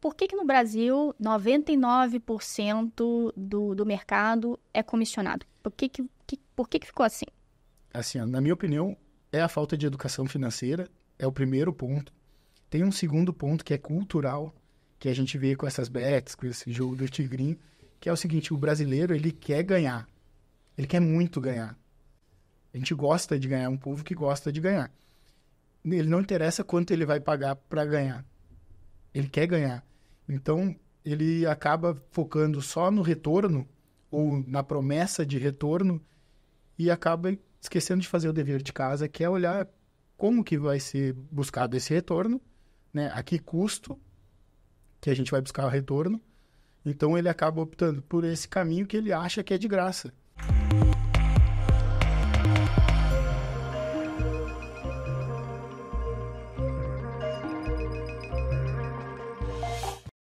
Por que, que no Brasil 99% do, do mercado é comissionado? Por, que, que, que, por que, que ficou assim? Assim, na minha opinião, é a falta de educação financeira, é o primeiro ponto. Tem um segundo ponto que é cultural, que a gente vê com essas bets, com esse jogo do tigrinho, que é o seguinte, o brasileiro, ele quer ganhar. Ele quer muito ganhar. A gente gosta de ganhar, é um povo que gosta de ganhar. Ele não interessa quanto ele vai pagar para ganhar. Ele quer ganhar. Então, ele acaba focando só no retorno ou na promessa de retorno e acaba esquecendo de fazer o dever de casa, que é olhar como que vai ser buscado esse retorno, né? A que custo que a gente vai buscar o retorno. Então ele acaba optando por esse caminho que ele acha que é de graça.